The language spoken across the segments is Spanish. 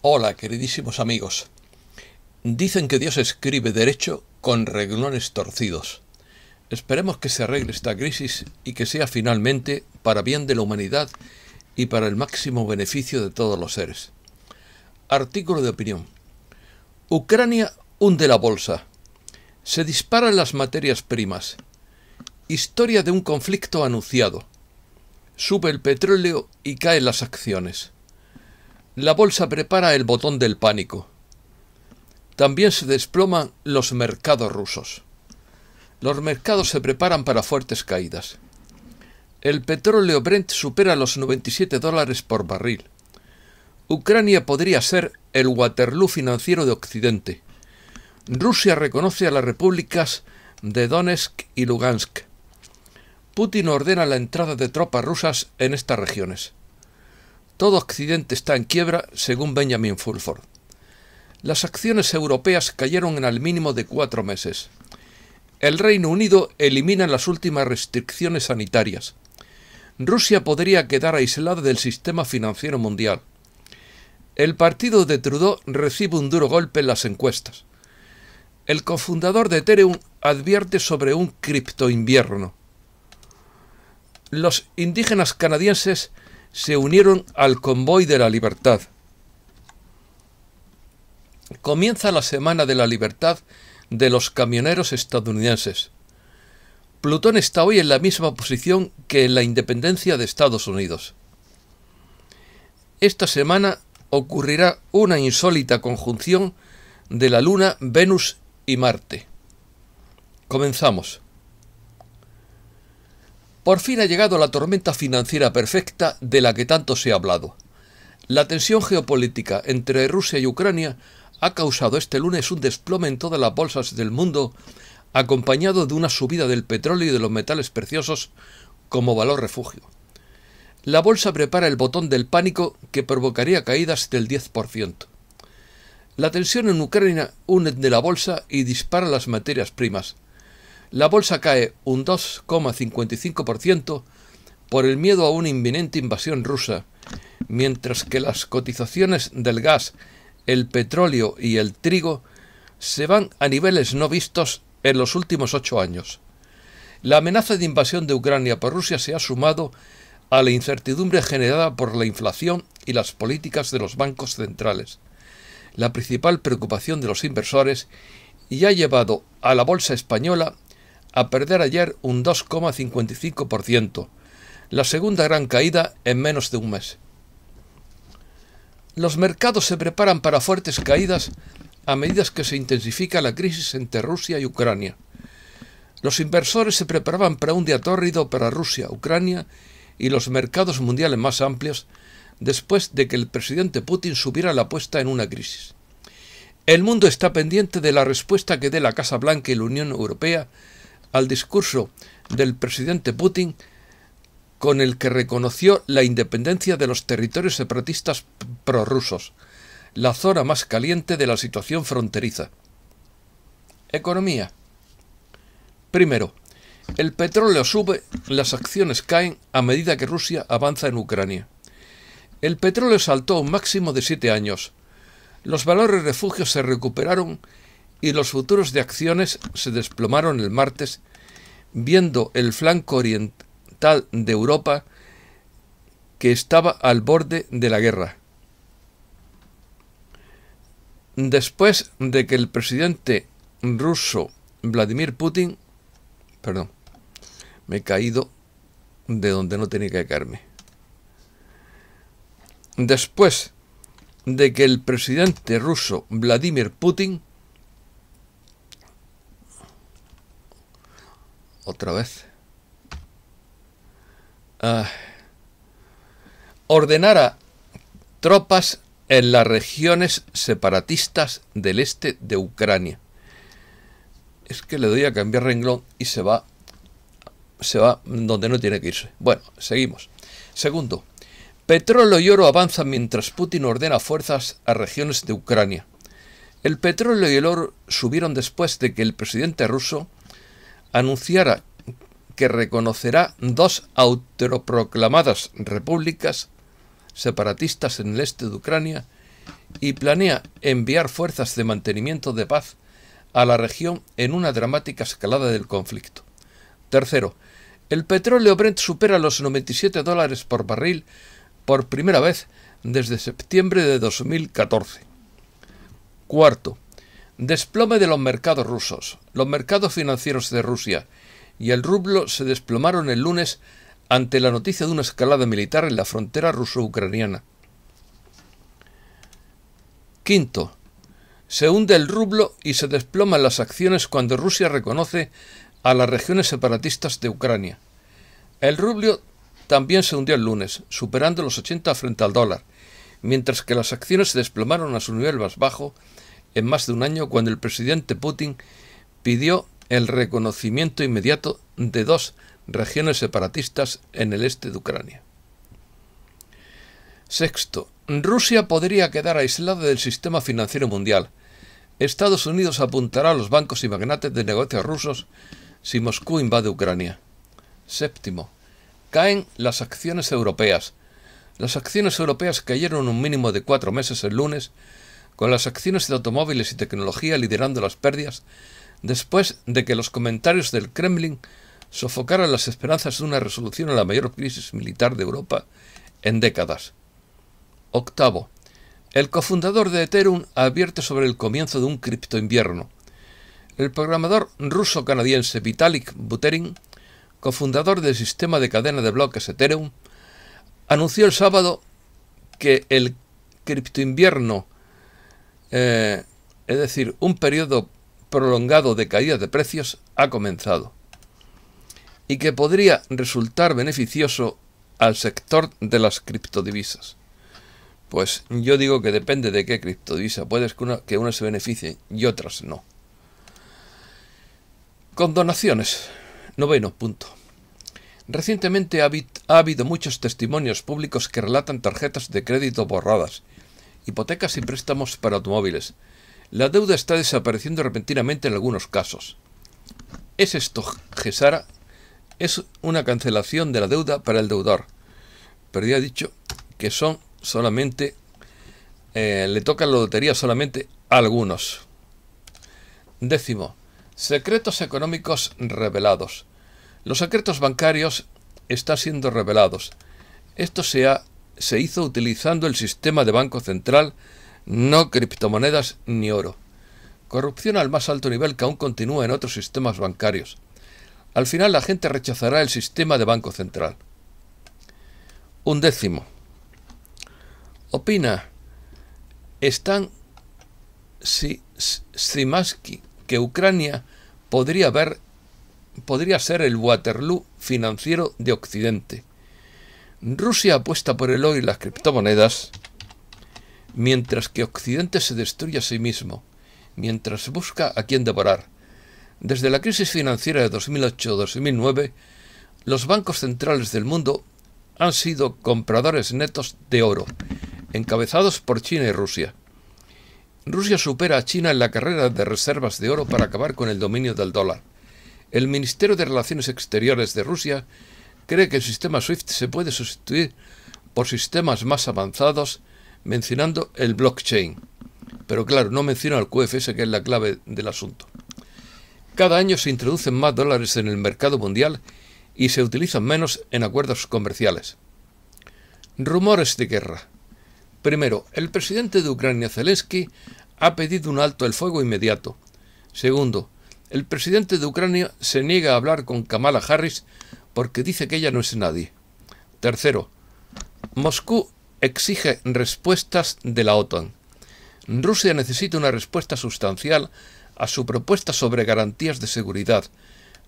Hola, queridísimos amigos. Dicen que Dios escribe derecho con reglones torcidos. Esperemos que se arregle esta crisis y que sea finalmente para bien de la humanidad y para el máximo beneficio de todos los seres. Artículo de opinión. Ucrania hunde la bolsa. Se disparan las materias primas. Historia de un conflicto anunciado. Sube el petróleo y caen las acciones. La bolsa prepara el botón del pánico. También se desploman los mercados rusos. Los mercados se preparan para fuertes caídas. El petróleo Brent supera los 97 dólares por barril. Ucrania podría ser el Waterloo financiero de Occidente. Rusia reconoce a las repúblicas de Donetsk y Lugansk. Putin ordena la entrada de tropas rusas en estas regiones. Todo Occidente está en quiebra, según Benjamin Fulford. Las acciones europeas cayeron en al mínimo de cuatro meses. El Reino Unido elimina las últimas restricciones sanitarias. Rusia podría quedar aislada del sistema financiero mundial. El partido de Trudeau recibe un duro golpe en las encuestas. El cofundador de Ethereum advierte sobre un cripto invierno... Los indígenas canadienses se unieron al convoy de la libertad. Comienza la Semana de la Libertad de los camioneros estadounidenses. Plutón está hoy en la misma posición que en la independencia de Estados Unidos. Esta semana ocurrirá una insólita conjunción de la Luna, Venus y Marte. Comenzamos. Por fin ha llegado la tormenta financiera perfecta de la que tanto se ha hablado. La tensión geopolítica entre Rusia y Ucrania ha causado este lunes un desplome en todas las bolsas del mundo, acompañado de una subida del petróleo y de los metales preciosos como valor refugio. La bolsa prepara el botón del pánico que provocaría caídas del 10%. La tensión en Ucrania une de la bolsa y dispara las materias primas, la bolsa cae un 2,55% por el miedo a una inminente invasión rusa, mientras que las cotizaciones del gas, el petróleo y el trigo se van a niveles no vistos en los últimos ocho años. La amenaza de invasión de Ucrania por Rusia se ha sumado a la incertidumbre generada por la inflación y las políticas de los bancos centrales, la principal preocupación de los inversores, y ha llevado a la bolsa española a perder ayer un 2,55%, la segunda gran caída en menos de un mes. Los mercados se preparan para fuertes caídas a medida que se intensifica la crisis entre Rusia y Ucrania. Los inversores se preparaban para un día tórrido para Rusia, Ucrania y los mercados mundiales más amplios después de que el presidente Putin subiera la apuesta en una crisis. El mundo está pendiente de la respuesta que dé la Casa Blanca y la Unión Europea al discurso del presidente Putin con el que reconoció la independencia de los territorios separatistas prorrusos, la zona más caliente de la situación fronteriza. Economía. Primero, el petróleo sube, las acciones caen a medida que Rusia avanza en Ucrania. El petróleo saltó un máximo de siete años. Los valores refugios se recuperaron y los futuros de acciones se desplomaron el martes, viendo el flanco oriental de Europa que estaba al borde de la guerra. Después de que el presidente ruso Vladimir Putin, perdón, me he caído de donde no tenía que caerme. Después de que el presidente ruso Vladimir Putin otra vez. ordenará ah, ordenara tropas en las regiones separatistas del este de Ucrania. Es que le doy a cambiar renglón y se va se va donde no tiene que irse. Bueno, seguimos. Segundo, petróleo y oro avanzan mientras Putin ordena fuerzas a regiones de Ucrania. El petróleo y el oro subieron después de que el presidente ruso anunciará que reconocerá dos autoproclamadas repúblicas separatistas en el este de Ucrania y planea enviar fuerzas de mantenimiento de paz a la región en una dramática escalada del conflicto. Tercero, el petróleo Brent supera los 97 dólares por barril por primera vez desde septiembre de 2014. Cuarto, Desplome de los mercados rusos. Los mercados financieros de Rusia y el rublo se desplomaron el lunes ante la noticia de una escalada militar en la frontera ruso-ucraniana. Quinto. Se hunde el rublo y se desploman las acciones cuando Rusia reconoce a las regiones separatistas de Ucrania. El rublo también se hundió el lunes, superando los 80 frente al dólar, mientras que las acciones se desplomaron a su nivel más bajo en más de un año cuando el presidente Putin pidió el reconocimiento inmediato de dos regiones separatistas en el este de Ucrania. Sexto, Rusia podría quedar aislada del sistema financiero mundial. Estados Unidos apuntará a los bancos y magnates de negocios rusos si Moscú invade Ucrania. Séptimo, caen las acciones europeas. Las acciones europeas cayeron un mínimo de cuatro meses el lunes con las acciones de automóviles y tecnología liderando las pérdidas, después de que los comentarios del Kremlin sofocaran las esperanzas de una resolución a la mayor crisis militar de Europa en décadas. Octavo. El cofundador de Ethereum advierte sobre el comienzo de un criptoinvierno. El programador ruso-canadiense Vitalik Buterin, cofundador del sistema de cadena de bloques Ethereum, anunció el sábado que el criptoinvierno eh, es decir, un periodo prolongado de caídas de precios ha comenzado y que podría resultar beneficioso al sector de las criptodivisas. Pues yo digo que depende de qué criptodivisa, puede que una, que se beneficie y otras no. Condonaciones. Noveno punto. Recientemente ha habido muchos testimonios públicos que relatan tarjetas de crédito borradas hipotecas y préstamos para automóviles. La deuda está desapareciendo repentinamente en algunos casos. Es esto, Gesara, es una cancelación de la deuda para el deudor. Pero ya he dicho que son solamente, eh, le tocan la lotería solamente a algunos. Décimo, secretos económicos revelados. Los secretos bancarios están siendo revelados. Esto se ha se hizo utilizando el sistema de banco central, no criptomonedas ni oro. Corrupción al más alto nivel que aún continúa en otros sistemas bancarios. Al final la gente rechazará el sistema de banco central. Un décimo. Opina Stan Simaski que Ucrania podría, ver, podría ser el Waterloo financiero de Occidente. Rusia apuesta por el oro y las criptomonedas, mientras que Occidente se destruye a sí mismo, mientras busca a quién devorar. Desde la crisis financiera de 2008-2009, los bancos centrales del mundo han sido compradores netos de oro, encabezados por China y Rusia. Rusia supera a China en la carrera de reservas de oro para acabar con el dominio del dólar. El Ministerio de Relaciones Exteriores de Rusia cree que el sistema SWIFT se puede sustituir por sistemas más avanzados mencionando el blockchain. Pero claro, no menciona el QFS, que es la clave del asunto. Cada año se introducen más dólares en el mercado mundial y se utilizan menos en acuerdos comerciales. Rumores de guerra. Primero, el presidente de Ucrania, Zelensky, ha pedido un alto el fuego inmediato. Segundo, el presidente de Ucrania se niega a hablar con Kamala Harris porque dice que ella no es nadie. Tercero, Moscú exige respuestas de la OTAN. Rusia necesita una respuesta sustancial a su propuesta sobre garantías de seguridad,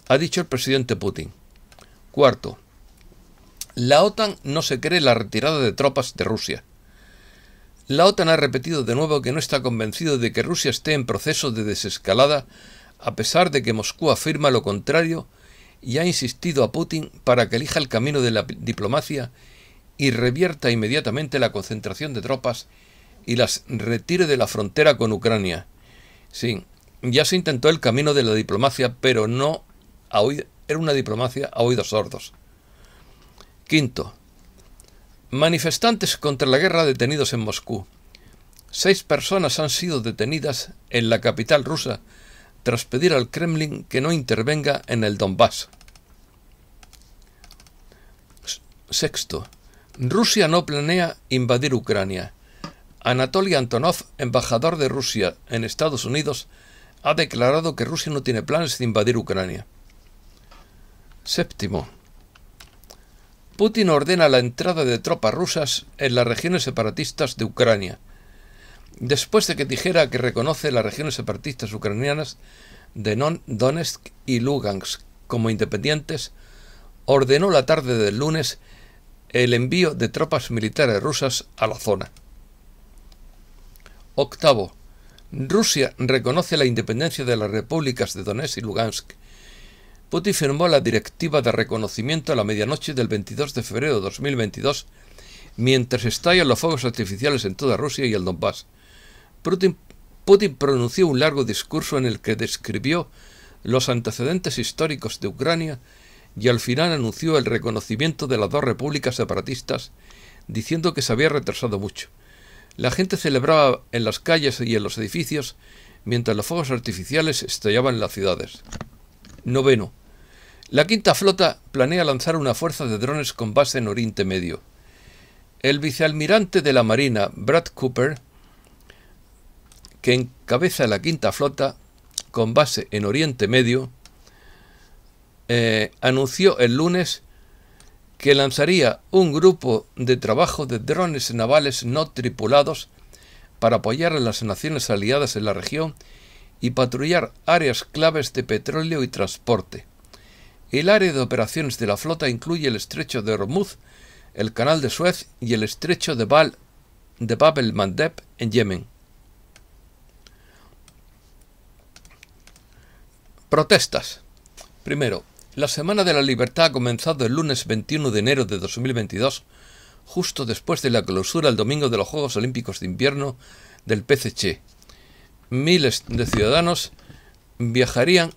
ha dicho el presidente Putin. Cuarto, la OTAN no se cree la retirada de tropas de Rusia. La OTAN ha repetido de nuevo que no está convencido de que Rusia esté en proceso de desescalada, a pesar de que Moscú afirma lo contrario y ha insistido a Putin para que elija el camino de la diplomacia y revierta inmediatamente la concentración de tropas y las retire de la frontera con Ucrania. Sí, ya se intentó el camino de la diplomacia, pero no a era una diplomacia a oídos sordos. Quinto. Manifestantes contra la guerra detenidos en Moscú. Seis personas han sido detenidas en la capital rusa tras pedir al Kremlin que no intervenga en el Donbass. Sexto. Rusia no planea invadir Ucrania. Anatoly Antonov, embajador de Rusia en Estados Unidos, ha declarado que Rusia no tiene planes de invadir Ucrania. Séptimo. Putin ordena la entrada de tropas rusas en las regiones separatistas de Ucrania después de que dijera que reconoce las regiones separatistas ucranianas de Donetsk y Lugansk como independientes, ordenó la tarde del lunes el envío de tropas militares rusas a la zona. Octavo. Rusia reconoce la independencia de las repúblicas de Donetsk y Lugansk. Putin firmó la directiva de reconocimiento a la medianoche del 22 de febrero de 2022 mientras estallan los fuegos artificiales en toda Rusia y el Donbass Putin, pronunció un largo discurso en el que describió los antecedentes históricos de Ucrania y al final anunció el reconocimiento de las dos repúblicas separatistas, diciendo que se había retrasado mucho. La gente celebraba en las calles y en los edificios mientras los fuegos artificiales estallaban en las ciudades. Noveno. La quinta flota planea lanzar una fuerza de drones con base en Oriente Medio. El vicealmirante de la Marina, Brad Cooper, que encabeza la quinta flota con base en Oriente Medio, eh, anunció el lunes que lanzaría un grupo de trabajo de drones navales no tripulados para apoyar a las naciones aliadas en la región y patrullar áreas claves de petróleo y transporte. El área de operaciones de la flota incluye el estrecho de Hormuz, el canal de Suez y el estrecho de, Bal, de Bab el-Mandeb en Yemen. Protestas. Primero, la Semana de la Libertad ha comenzado el lunes 21 de enero de 2022, justo después de la clausura el domingo de los Juegos Olímpicos de Invierno del PCC. Miles de ciudadanos viajarían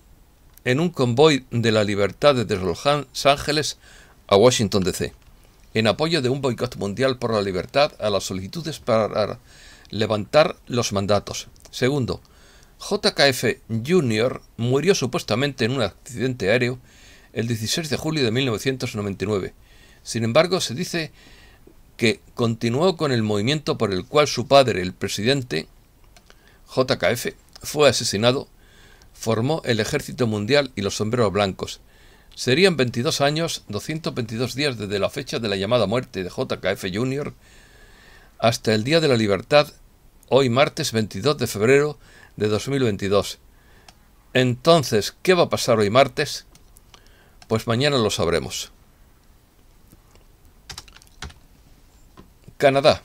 en un convoy de la libertad desde Los Ángeles a Washington DC, en apoyo de un boicot mundial por la libertad a las solicitudes para levantar los mandatos. Segundo, JKF Jr. murió supuestamente en un accidente aéreo el 16 de julio de 1999. Sin embargo, se dice que continuó con el movimiento por el cual su padre, el presidente JKF, fue asesinado, formó el Ejército Mundial y los Sombreros Blancos. Serían 22 años, 222 días desde la fecha de la llamada muerte de JKF Jr. hasta el Día de la Libertad, hoy martes 22 de febrero de 2022. Entonces, ¿qué va a pasar hoy martes? Pues mañana lo sabremos. Canadá.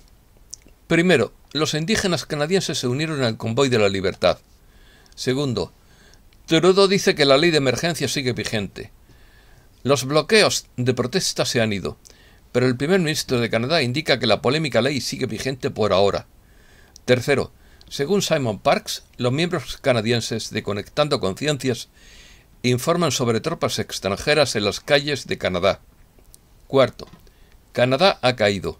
Primero, los indígenas canadienses se unieron al convoy de la libertad. Segundo, Trudeau dice que la ley de emergencia sigue vigente. Los bloqueos de protesta se han ido, pero el primer ministro de Canadá indica que la polémica ley sigue vigente por ahora. Tercero, según Simon Parks, los miembros canadienses de Conectando Conciencias informan sobre tropas extranjeras en las calles de Canadá. Cuarto, Canadá ha caído.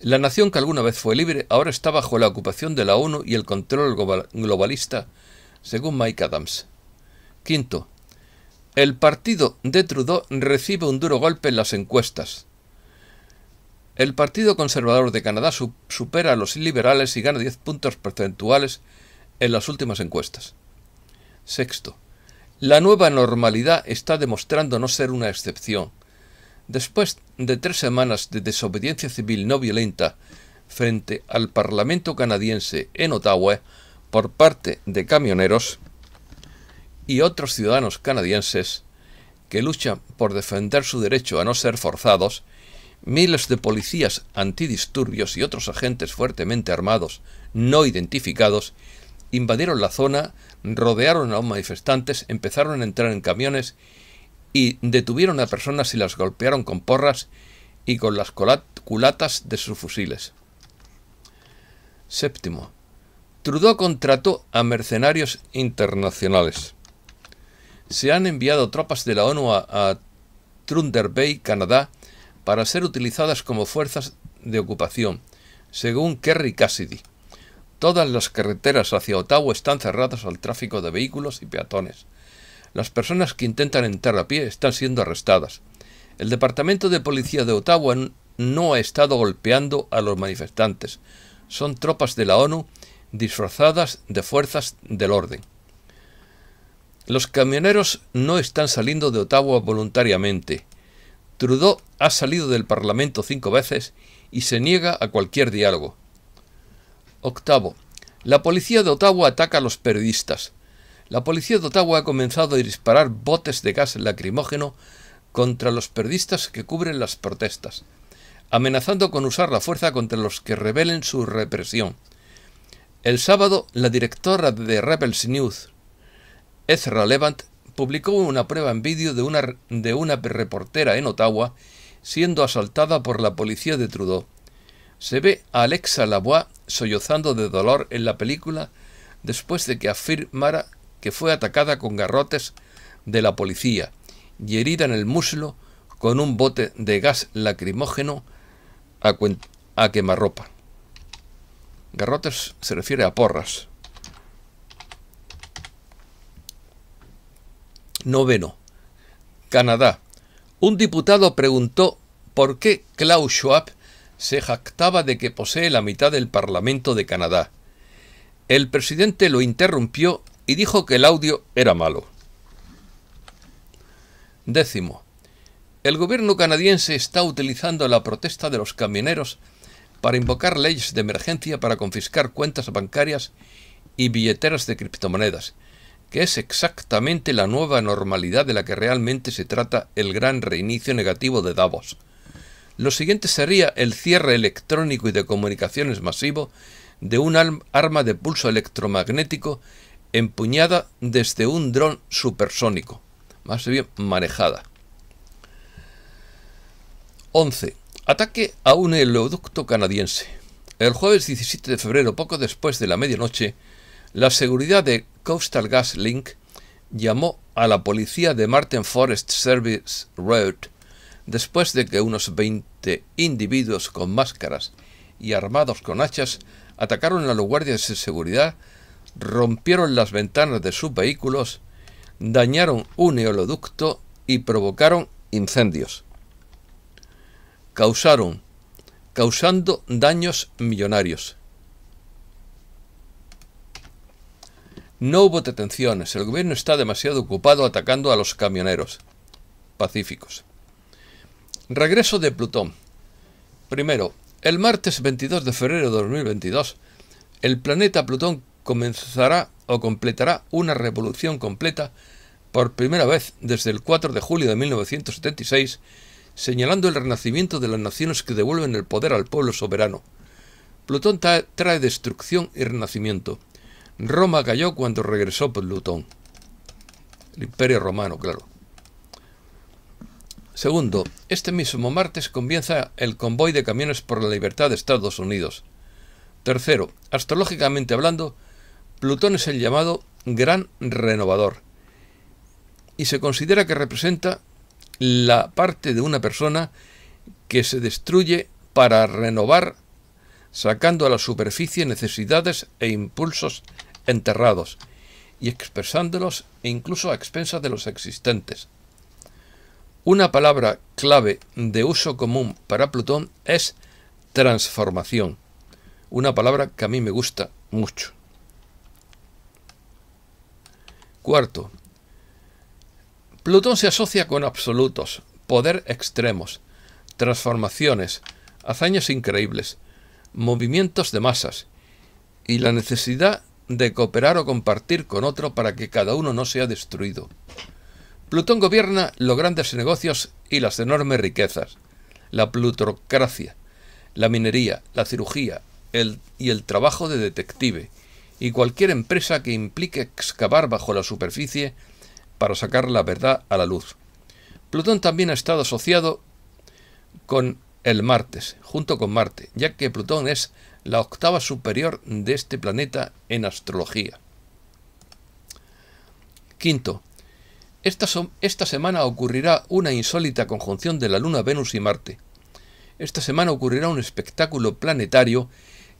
La nación que alguna vez fue libre ahora está bajo la ocupación de la ONU y el control globalista, según Mike Adams. Quinto, el partido de Trudeau recibe un duro golpe en las encuestas. El Partido Conservador de Canadá supera a los liberales y gana 10 puntos porcentuales en las últimas encuestas. Sexto. La nueva normalidad está demostrando no ser una excepción. Después de tres semanas de desobediencia civil no violenta frente al Parlamento canadiense en Ottawa por parte de camioneros y otros ciudadanos canadienses que luchan por defender su derecho a no ser forzados, miles de policías antidisturbios y otros agentes fuertemente armados no identificados invadieron la zona, rodearon a los manifestantes, empezaron a entrar en camiones y detuvieron a personas y las golpearon con porras y con las culatas de sus fusiles. Séptimo. Trudeau contrató a mercenarios internacionales. Se han enviado tropas de la ONU a, Trunder Bay, Canadá, para ser utilizadas como fuerzas de ocupación, según Kerry Cassidy. Todas las carreteras hacia Ottawa están cerradas al tráfico de vehículos y peatones. Las personas que intentan entrar a pie están siendo arrestadas. El Departamento de Policía de Ottawa no ha estado golpeando a los manifestantes. Son tropas de la ONU disfrazadas de fuerzas del orden. Los camioneros no están saliendo de Ottawa voluntariamente. Trudeau ha salido del Parlamento cinco veces y se niega a cualquier diálogo. Octavo. La policía de Ottawa ataca a los periodistas. La policía de Ottawa ha comenzado a disparar botes de gas lacrimógeno contra los periodistas que cubren las protestas, amenazando con usar la fuerza contra los que rebelen su represión. El sábado, la directora de Rebels News, Ezra Levant, publicó una prueba en vídeo de una, de una reportera en Ottawa siendo asaltada por la policía de Trudeau. Se ve a Alexa Lavois sollozando de dolor en la película después de que afirmara que fue atacada con garrotes de la policía y herida en el muslo con un bote de gas lacrimógeno a, a quemarropa. Garrotes se refiere a porras. Noveno. Canadá. Un diputado preguntó por qué Klaus Schwab se jactaba de que posee la mitad del Parlamento de Canadá. El presidente lo interrumpió y dijo que el audio era malo. Décimo. El gobierno canadiense está utilizando la protesta de los camioneros para invocar leyes de emergencia para confiscar cuentas bancarias y billeteras de criptomonedas que es exactamente la nueva normalidad de la que realmente se trata el gran reinicio negativo de Davos. Lo siguiente sería el cierre electrónico y de comunicaciones masivo de un arma de pulso electromagnético empuñada desde un dron supersónico, más bien manejada. 11. Ataque a un oleoducto canadiense. El jueves 17 de febrero, poco después de la medianoche, la seguridad de Coastal Gas Link llamó a la policía de Martin Forest Service Road después de que unos 20 individuos con máscaras y armados con hachas atacaron a los guardias de seguridad, rompieron las ventanas de sus vehículos, dañaron un oleoducto y provocaron incendios. Causaron, causando daños millonarios. No hubo detenciones, el gobierno está demasiado ocupado atacando a los camioneros pacíficos. Regreso de Plutón. Primero, el martes 22 de febrero de 2022, el planeta Plutón comenzará o completará una revolución completa por primera vez desde el 4 de julio de 1976, señalando el renacimiento de las naciones que devuelven el poder al pueblo soberano. Plutón trae destrucción y renacimiento. Roma cayó cuando regresó Plutón. El imperio romano, claro. Segundo, este mismo martes comienza el convoy de camiones por la libertad de Estados Unidos. Tercero, astrológicamente hablando, Plutón es el llamado Gran Renovador y se considera que representa la parte de una persona que se destruye para renovar sacando a la superficie necesidades e impulsos enterrados y expresándolos incluso a expensas de los existentes. Una palabra clave de uso común para Plutón es transformación, una palabra que a mí me gusta mucho. Cuarto, Plutón se asocia con absolutos, poder extremos, transformaciones, hazañas increíbles, movimientos de masas y la necesidad de cooperar o compartir con otro para que cada uno no sea destruido. Plutón gobierna los grandes negocios y las enormes riquezas, la plutocracia, la minería, la cirugía el, y el trabajo de detective, y cualquier empresa que implique excavar bajo la superficie para sacar la verdad a la luz. Plutón también ha estado asociado con el martes, junto con Marte, ya que Plutón es la octava superior de este planeta en astrología. Quinto, esta, esta, semana ocurrirá una insólita conjunción de la Luna, Venus y Marte. Esta semana ocurrirá un espectáculo planetario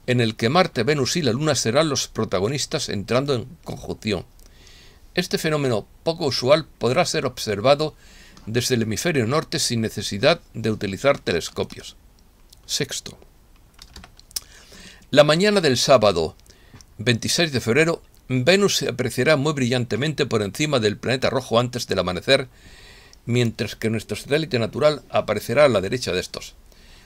en el que Marte, Venus y la Luna serán los protagonistas entrando en conjunción. Este fenómeno poco usual podrá ser observado desde el hemisferio norte sin necesidad de utilizar telescopios. Sexto. La mañana del sábado 26 de febrero, Venus se apreciará muy brillantemente por encima del planeta rojo antes del amanecer, mientras que nuestro satélite natural aparecerá a la derecha de estos.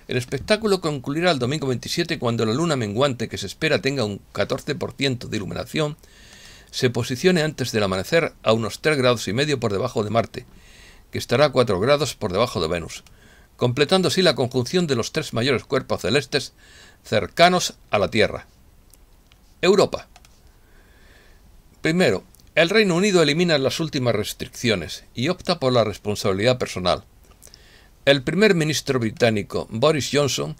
El espectáculo concluirá el domingo 27 cuando la luna menguante que se espera tenga un 14% de iluminación se posicione antes del amanecer a unos 3 grados y medio por debajo de Marte, que estará a 4 grados por debajo de Venus, completando así la conjunción de los tres mayores cuerpos celestes cercanos a la Tierra. Europa. Primero, el Reino Unido elimina las últimas restricciones y opta por la responsabilidad personal. El primer ministro británico Boris Johnson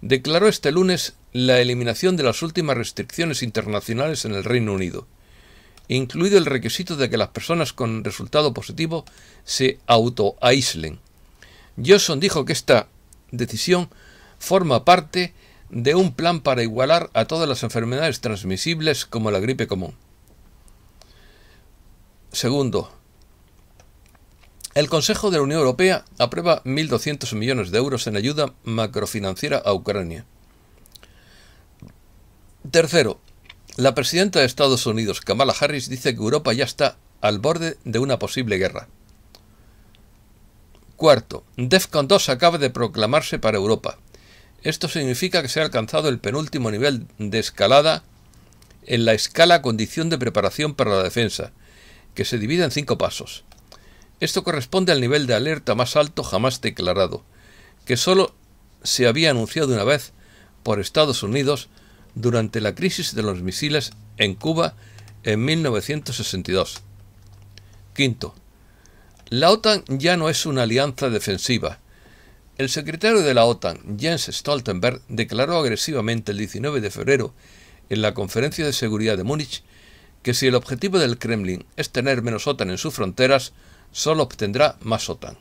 declaró este lunes la eliminación de las últimas restricciones internacionales en el Reino Unido incluido el requisito de que las personas con resultado positivo se autoaislen. Johnson dijo que esta decisión forma parte de un plan para igualar a todas las enfermedades transmisibles como la gripe común. Segundo, el Consejo de la Unión Europea aprueba 1.200 millones de euros en ayuda macrofinanciera a Ucrania. Tercero, la presidenta de Estados Unidos, Kamala Harris, dice que Europa ya está al borde de una posible guerra. Cuarto, DEFCON 2 acaba de proclamarse para Europa. Esto significa que se ha alcanzado el penúltimo nivel de escalada en la escala condición de preparación para la defensa, que se divide en cinco pasos. Esto corresponde al nivel de alerta más alto jamás declarado, que solo se había anunciado una vez por Estados Unidos durante la crisis de los misiles en Cuba en 1962. Quinto, la OTAN ya no es una alianza defensiva. El secretario de la OTAN, Jens Stoltenberg, declaró agresivamente el 19 de febrero en la Conferencia de Seguridad de Múnich que si el objetivo del Kremlin es tener menos OTAN en sus fronteras, solo obtendrá más OTAN.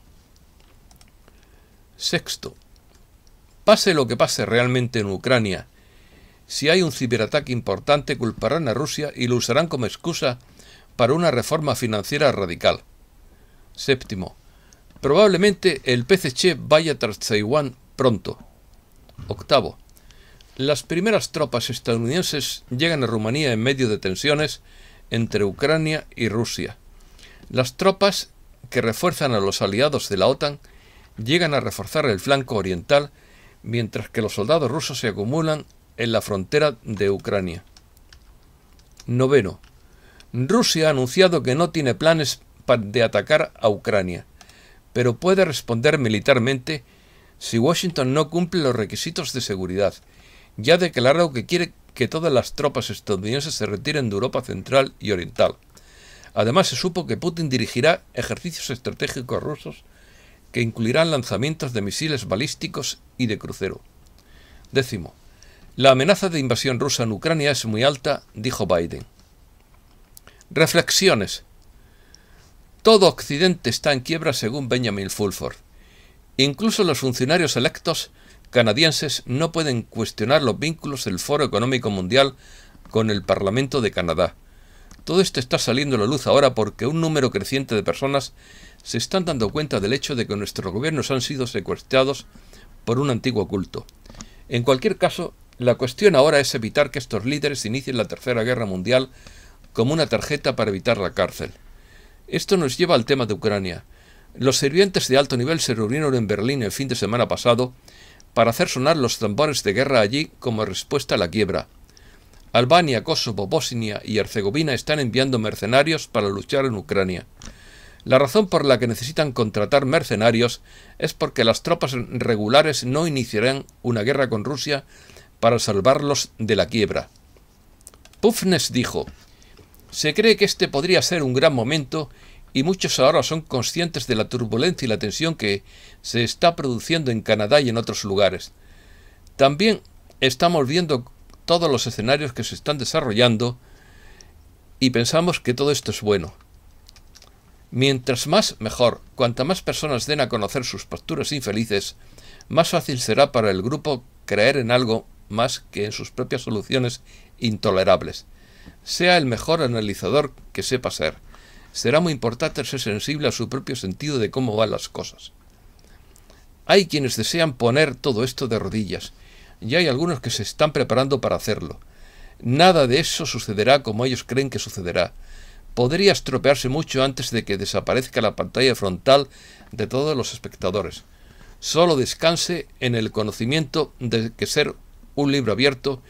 Sexto. Pase lo que pase realmente en Ucrania si hay un ciberataque importante, culparán a Rusia y lo usarán como excusa para una reforma financiera radical. Séptimo. Probablemente el PCC vaya tras Taiwán pronto. Octavo. Las primeras tropas estadounidenses llegan a Rumanía en medio de tensiones entre Ucrania y Rusia. Las tropas que refuerzan a los aliados de la OTAN llegan a reforzar el flanco oriental, mientras que los soldados rusos se acumulan en la frontera de Ucrania. Noveno. Rusia ha anunciado que no tiene planes de atacar a Ucrania, pero puede responder militarmente si Washington no cumple los requisitos de seguridad. Ya ha declarado que quiere que todas las tropas estadounidenses se retiren de Europa Central y Oriental. Además, se supo que Putin dirigirá ejercicios estratégicos rusos que incluirán lanzamientos de misiles balísticos y de crucero. Décimo. La amenaza de invasión rusa en Ucrania es muy alta, dijo Biden. Reflexiones. Todo Occidente está en quiebra según Benjamin Fulford. Incluso los funcionarios electos canadienses no pueden cuestionar los vínculos del Foro Económico Mundial con el Parlamento de Canadá. Todo esto está saliendo a la luz ahora porque un número creciente de personas se están dando cuenta del hecho de que nuestros gobiernos han sido secuestrados por un antiguo culto. En cualquier caso, la cuestión ahora es evitar que estos líderes inicien la Tercera Guerra Mundial como una tarjeta para evitar la cárcel. Esto nos lleva al tema de Ucrania. Los sirvientes de alto nivel se reunieron en Berlín el fin de semana pasado para hacer sonar los tambores de guerra allí como respuesta a la quiebra. Albania, Kosovo, Bosnia y Herzegovina están enviando mercenarios para luchar en Ucrania. La razón por la que necesitan contratar mercenarios es porque las tropas regulares no iniciarán una guerra con Rusia para salvarlos de la quiebra. Pufnes dijo, se cree que este podría ser un gran momento y muchos ahora son conscientes de la turbulencia y la tensión que se está produciendo en Canadá y en otros lugares. También estamos viendo todos los escenarios que se están desarrollando y pensamos que todo esto es bueno. Mientras más, mejor. Cuanta más personas den a conocer sus posturas infelices, más fácil será para el grupo creer en algo más que en sus propias soluciones intolerables. Sea el mejor analizador que sepa ser. Será muy importante ser sensible a su propio sentido de cómo van las cosas. Hay quienes desean poner todo esto de rodillas, y hay algunos que se están preparando para hacerlo. Nada de eso sucederá como ellos creen que sucederá. Podría estropearse mucho antes de que desaparezca la pantalla frontal de todos los espectadores. Solo descanse en el conocimiento de que ser un libro abierto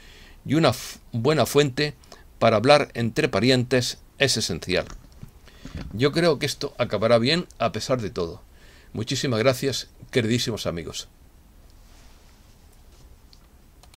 y una buena fuente para hablar entre parientes es esencial. Yo creo que esto acabará bien a pesar de todo. Muchísimas gracias, queridísimos amigos.